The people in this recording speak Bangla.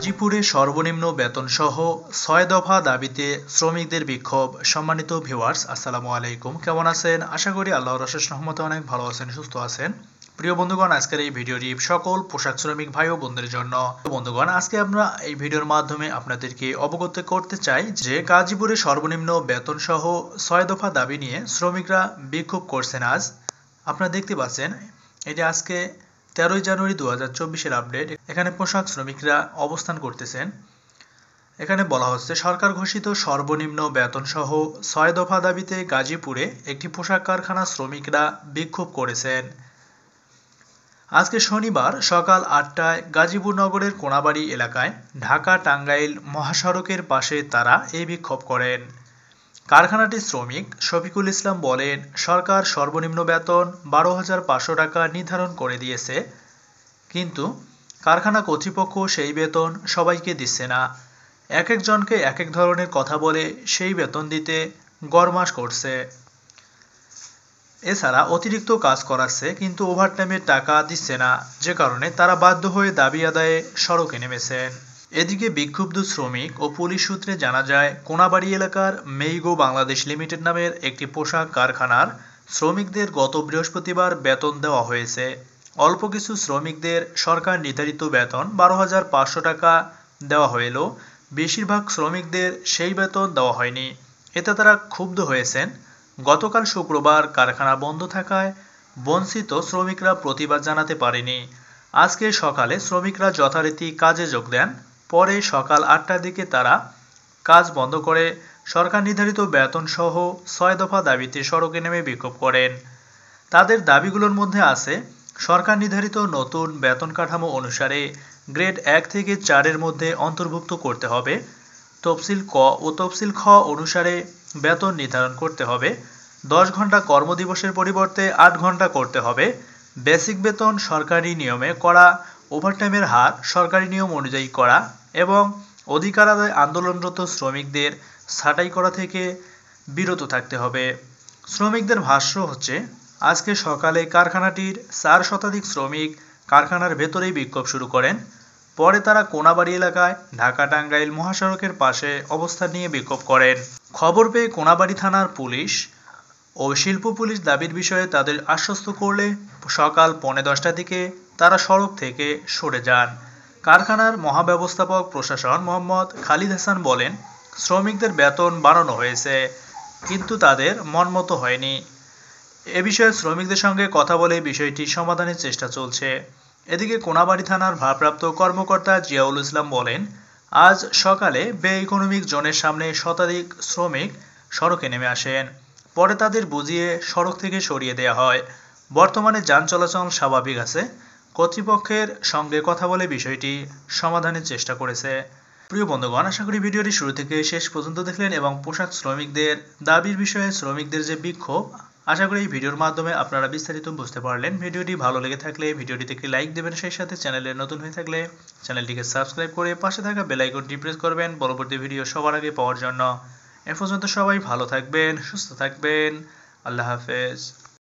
গাজীপুরে সর্বনিম্ন বেতন সহ ছয় দফা দাবিতে শ্রমিকদের বিক্ষোভ সম্মানিত ভিওয়ার্স আসসালামু আলাইকুম কেমন আছেন আশা করি আল্লাহ রশেষ রহমতে অনেক ভালো আছেন সুস্থ আছেন প্রিয় বন্ধুগণ আজকের এই ভিডিওটি সকল পোশাক শ্রমিক ভাই ও বোনদের জন্য বন্ধুগণ আজকে আমরা এই ভিডিওর মাধ্যমে আপনাদেরকে অবগত করতে চাই যে গাজীপুরে সর্বনিম্ন বেতন সহ ছয় দফা দাবি নিয়ে শ্রমিকরা বিক্ষোভ করছেন আজ আপনারা দেখতে পাচ্ছেন এটা আজকে তেরোই জানুয়ারি দু হাজার চব্বিশের আপডেট এখানে পোশাক শ্রমিকরা অবস্থান করতেছেন এখানে বলা হচ্ছে সরকার ঘোষিত সর্বনিম্ন বেতন সহ ছয় দফা দাবিতে গাজীপুরে একটি পোশাক কারখানা শ্রমিকরা বিক্ষোভ করেছেন আজকে শনিবার সকাল আটটায় গাজীপুর নগরের কোনাবাড়ি এলাকায় ঢাকা টাঙ্গাইল মহাসড়কের পাশে তারা এই বিক্ষোভ করেন কারখানাটির শ্রমিক শফিকুল ইসলাম বলেন সরকার সর্বনিম্ন বেতন বারো হাজার পাঁচশো টাকা নির্ধারণ করে দিয়েছে কিন্তু কারখানা কর্তৃপক্ষ সেই বেতন সবাইকে দিচ্ছে না এক একজনকে এক এক ধরনের কথা বলে সেই বেতন দিতে গরমাস করছে এছাড়া অতিরিক্ত কাজ করাচ্ছে কিন্তু ওভারটাইমের টাকা দিচ্ছে না যে কারণে তারা বাধ্য হয়ে দাবি আদায়ে সড়কে নেমেছেন এদিকে বিক্ষুব্ধ শ্রমিক ও পুলিশ সূত্রে জানা যায় কোনাবাড়ি এলাকার মেইগো বাংলাদেশ লিমিটেড নামের একটি পোশাক কারখানার শ্রমিকদের গত বৃহস্পতিবার বেতন দেওয়া হয়েছে অল্প কিছু শ্রমিকদের সরকার নির্ধারিত বেতন বারো হাজার পাঁচশো টাকা দেওয়া হইল বেশিরভাগ শ্রমিকদের সেই বেতন দেওয়া হয়নি এতে তারা ক্ষুব্ধ হয়েছেন গতকাল শুক্রবার কারখানা বন্ধ থাকায় বঞ্চিত শ্রমিকরা প্রতিবাদ জানাতে পারেনি আজকে সকালে শ্রমিকরা যথারীতি কাজে যোগ দেন পরে সকাল আটটার দিকে তারা কাজ বন্ধ করে সরকার নির্ধারিত বেতনসহ ছয় দফা দাবিতে সড়কে নেমে বিক্ষোভ করেন তাদের দাবিগুলোর মধ্যে আছে সরকার নির্ধারিত নতুন বেতন কাঠামো অনুসারে গ্রেড এক থেকে চারের মধ্যে অন্তর্ভুক্ত করতে হবে তফসিল ক ও তফসিল খ অনুসারে বেতন নির্ধারণ করতে হবে দশ ঘন্টা কর্মদিবসের পরিবর্তে আট ঘন্টা করতে হবে বেসিক বেতন সরকারি নিয়মে করা ওভারটাইমের হার সরকারি নিয়ম অনুযায়ী করা এবং অধিকার আদায় আন্দোলনরত শ্রমিকদের ছাঁটাই করা থেকে বিরত থাকতে হবে শ্রমিকদের ভাষ্য হচ্ছে আজকে সকালে কারখানাটির চার শতাধিক শ্রমিক কারখানার ভেতরেই বিক্ষোভ শুরু করেন পরে তারা কোনাবাড়ি এলাকায় ঢাকা টাঙ্গাইল মহাসড়কের পাশে অবস্থান নিয়ে বিক্ষোভ করেন খবর পেয়ে কোনাবাড়ি থানার পুলিশ ও শিল্প পুলিশ দাবির বিষয়ে তাদের আশ্বস্ত করলে সকাল পৌনে দশটা দিকে তারা সড়ক থেকে সরে যান কারখানার মহাব্যবস্থাপক প্রশাসন মোহাম্মদ খালিদ হাসান বলেন শ্রমিকদের বেতন বাড়ানো হয়েছে কিন্তু তাদের মনমতো হয়নি এ বিষয়ে শ্রমিকদের সঙ্গে কথা বলে বিষয়টি সমাধানের চেষ্টা চলছে এদিকে কোনাবাড়ি থানার ভারপ্রাপ্ত কর্মকর্তা জিয়াউল ইসলাম বলেন আজ সকালে বে ইকোনমিক জোনের সামনে শতাধিক শ্রমিক সড়কে নেমে আসেন পরে তাদের বুঝিয়ে সড়ক থেকে সরিয়ে দেওয়া হয় বর্তমানে যান চলাচল স্বাভাবিক আছে কর্তৃপক্ষের সঙ্গে কথা বলে বিষয়টি সমাধানের চেষ্টা করেছে প্রিয় বন্ধুগণ আশা করি ভিডিওটি শুরু থেকে শেষ পর্যন্ত দেখলেন এবং পোশাক শ্রমিকদের দাবির বিষয়ে শ্রমিকদের যে বিক্ষোভ আশা করি এই ভিডিওর মাধ্যমে আপনারা বিস্তারিত বুঝতে পারলেন ভিডিওটি ভালো লেগে থাকলে ভিডিওটিতে একটি লাইক দেবেন সেই সাথে চ্যানেলে নতুন হয়ে থাকলে চ্যানেলটিকে সাবস্ক্রাইব করে পাশে থাকা বেলাইকনটি প্রেস করবেন পরবর্তী ভিডিও সবার আগে পাওয়ার জন্য এ পর্যন্ত সবাই ভালো থাকবেন সুস্থ থাকবেন আল্লাহ হাফেজ